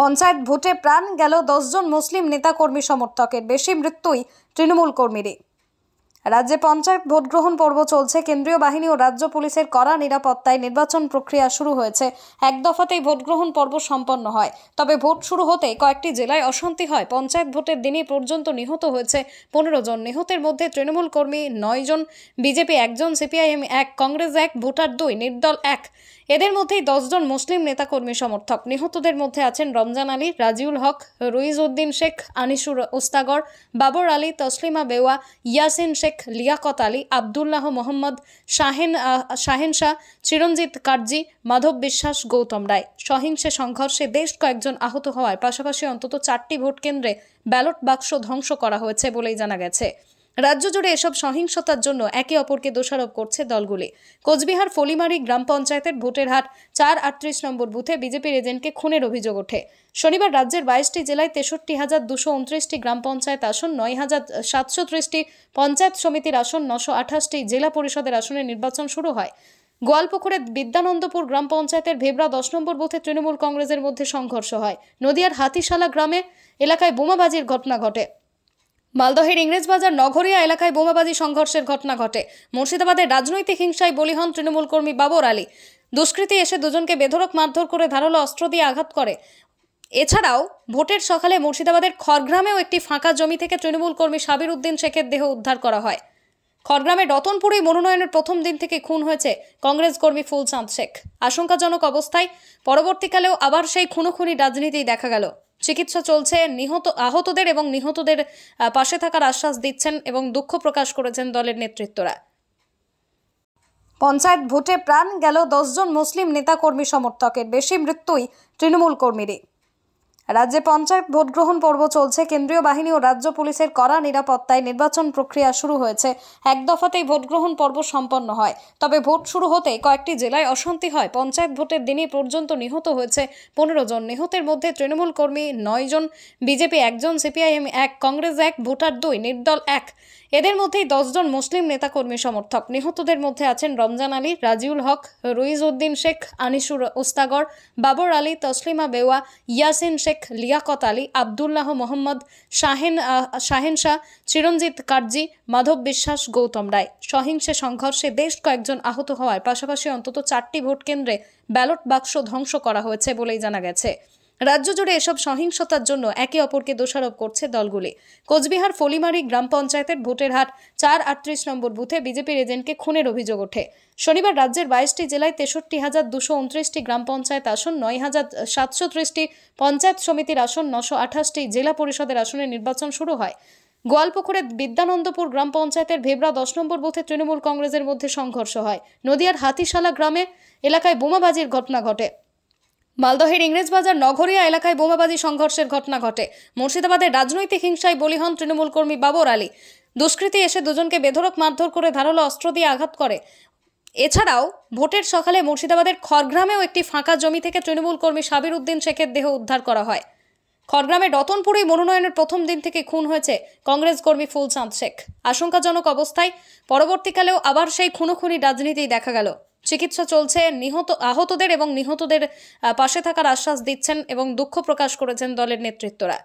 পঞ্চায়েত ভোটে প্রাণ গেল দশজন মুসলিম নেতাকর্মী সমর্থকের বেশি মৃত্যুই তৃণমূল কর্মীরই রাজ্যে পঞ্চায়েত ভোট গ্রহণ পর্ব চলছে কেন্দ্রীয় বাহিনী ও রাজ্য পুলিশের কড়া নিরাপত্তায় নির্বাচন প্রক্রিয়া শুরু হয়েছে এক দফাতেই ভোট গ্রহণ পর্ব সম্পন্ন হয় তবে ভোট শুরু হতে কয়েকটি জেলায় অশান্তি হয় পঞ্চায়েত ভোটের দিনই পর্যন্ত নিহত হয়েছে পনেরো জন নিহতের মধ্যে তৃণমূল কর্মী নয় জন বিজেপি একজন সিপিআইএম এক কংগ্রেস এক ভোটার দুই নির্দল এক এদের মধ্যেই দশজন মুসলিম নেতাকর্মী সমর্থক নিহতদের মধ্যে আছেন রমজান আলী রাজিউল হক রুইজউদ্দিন শেখ আনিসুর ওস্তাগর বাবর আলী তসলিমা বেওয়া ইয়াসিন শেখ শেখ লিয়াকত আলী আবদুল্লাহ মোহাম্মদ শাহেন শাহেন শাহ চিরঞ্জিত কার্জি মাধব বিশ্বাস গৌতম রায় সহিংসে সংঘর্ষে বেশ কয়েকজন আহত হওয়ায় পাশাপাশি অন্তত চারটি ভোট কেন্দ্রে ব্যালট বাক্স ধ্বংস করা হয়েছে বলেই জানা গেছে রাজ্য জুড়ে এসব সহিংসতার জন্য একে অপরকে দোষারোপ করছে দলগুলি কোচবিহার ফলিমারি গ্রাম পঞ্চায়েতের ভোটের হাট চার আটত্রিশ নম্বর বুথে বিজেপির এজেন্টকে খুনের অভিযোগ ওঠে শনিবার রাজ্যের বাইশটি জেলায় তেষট্টি হাজার দুশো উনত্রিশটি গ্রাম পঞ্চায়েত আসন নয় হাজার সাতশো ত্রিশটি পঞ্চায়েত সমিতির আসন নশো আঠাশটি জেলা পরিষদের আসনে নির্বাচন শুরু হয় গোয়ালপুকুরের বিদ্যানন্দপুর গ্রাম পঞ্চায়েতের ভেবরা দশ নম্বর বুথে তৃণমূল কংগ্রেসের মধ্যে সংঘর্ষ হয় নদিয়ার হাতিশালা গ্রামে এলাকায় বোমাবাজির ঘটনা ঘটে মালদহের ইংরেজবাজার নঘরিয়া এলাকায় বোমাবাজি সংঘর্ষের ঘটনা ঘটে মুর্শিদাবাদের রাজনৈতিক হিংসায় বলি হন তৃণমূল কর্মী বাবর আলী দুষ্কৃতী এসে দুজনকে বেধরক মারধর করে ধারালো অস্ত্র দিয়ে আঘাত করে এছাড়াও ভোটের সকালে মুর্শিদাবাদের খড়গ্রামেও একটি ফাঁকা জমি থেকে তৃণমূল কর্মী সাবির উদ্দিন শেখের দেহ উদ্ধার করা হয় খড়গ্রামে রতনপুরে মনোনয়নের প্রথম দিন থেকে খুন হয়েছে কংগ্রেস কর্মী ফুলচাঁদ শেখ আশঙ্কাজনক অবস্থায় পরবর্তীকালেও আবার সেই খুনোখুনি রাজনীতি দেখা গেল চিকিৎসা চলছে নিহত আহতদের এবং নিহতদের পাশে থাকার আশ্বাস দিচ্ছেন এবং দুঃখ প্রকাশ করেছেন দলের নেতৃত্বরা পঞ্চায়েত ভোটে প্রাণ গেল দশজন মুসলিম নেতাকর্মী সমর্থকের বেশি মৃত্যুই তৃণমূল কর্মীরই রাজ্যে পঞ্চায়েত ভোট গ্রহণ পর্ব চলছে কেন্দ্রীয় বাহিনী ও রাজ্য পুলিশের কড়া নিরাপত্তায় নির্বাচন প্রক্রিয়া শুরু হয়েছে এক দফাতেই ভোট গ্রহণ পর্ব সম্পন্ন হয় তবে ভোট শুরু হতে কয়েকটি জেলায় অশান্তি হয় পঞ্চায়েত ভোটের দিনই পর্যন্ত নিহত হয়েছে পনেরো জন নিহতের মধ্যে তৃণমূল কর্মী নয় জন বিজেপি একজন সিপিআইএম এক কংগ্রেস এক ভোটার দুই নির্দল এক এদের মধ্যেই দশজন মুসলিম নেতাকর্মী সমর্থক নিহতদের মধ্যে আছেন রমজান আলী রাজিউল হক রুইজ উদ্দিন শেখ আনিসুর ওস্তাগর বাবর আলী তসলিমা বেওয়া ইয়াসিন শেখ শেখ লিয়াকত আলী আবদুল্লাহ মোহাম্মদ শাহেন শাহেন শাহ চিরঞ্জিত কার্জি মাধব বিশ্বাস গৌতম রায় সহিংসে সংঘর্ষে বেশ কয়েকজন আহত হওয়ার পাশাপাশি অন্তত চারটি ভোট কেন্দ্রে ব্যালট বাক্স ধ্বংস করা হয়েছে বলেই জানা গেছে রাজ্য জুড়ে এসব সহিংসতার জন্য একে অপরকে দোষারোপ করছে দলগুলি কোচবিহার ফলিমারি গ্রাম পঞ্চায়েতের ভোটের হাট চার আটত্রিশ নম্বর বুথে বিজেপির এজেন্টকে খুনের অভিযোগ ওঠে শনিবার রাজ্যের বাইশটি জেলায় তেষট্টি হাজার দুশো উনত্রিশটি গ্রাম পঞ্চায়েত আসন নয় হাজার সাতশো ত্রিশটি পঞ্চায়েত সমিতির আসন নশো আঠাশটি জেলা পরিষদের আসনে নির্বাচন শুরু হয় গোয়ালপুকুরে বিদ্যানন্দপুর গ্রাম পঞ্চায়েতের ভেবরা দশ নম্বর বুথে তৃণমূল কংগ্রেসের মধ্যে সংঘর্ষ হয় নদিয়ার হাতিশালা গ্রামে এলাকায় বোমাবাজির ঘটনা ঘটে মালদহের ইংরেজবাজার নঘরিয়া এলাকায় বোমাবাজি সংঘর্ষের ঘটনা ঘটে মুর্শিদাবাদের রাজনৈতিক হিংসায় বলি হন তৃণমূল কর্মী বাবর আলী দুষ্কৃতী এসে দুজনকে বেধরক মারধর করে ধারালো অস্ত্র দিয়ে আঘাত করে এছাড়াও ভোটের সকালে মুর্শিদাবাদের খড়গ্রামেও একটি ফাঁকা জমি থেকে তৃণমূল কর্মী সাবির উদ্দিন শেখের দেহ উদ্ধার করা হয় খড়গ্রামে রতনপুরে মনোনয়নের প্রথম দিন থেকে খুন হয়েছে কংগ্রেস কর্মী ফুলচাঁদ শেখ আশঙ্কাজনক অবস্থায় পরবর্তীকালেও আবার সেই খুনোখুনি রাজনীতি দেখা গেল চিকিৎসা চলছে নিহত আহতদের এবং নিহতদের পাশে থাকার আশ্বাস দিচ্ছেন এবং দুঃখ প্রকাশ করেছেন দলের নেতৃত্বরা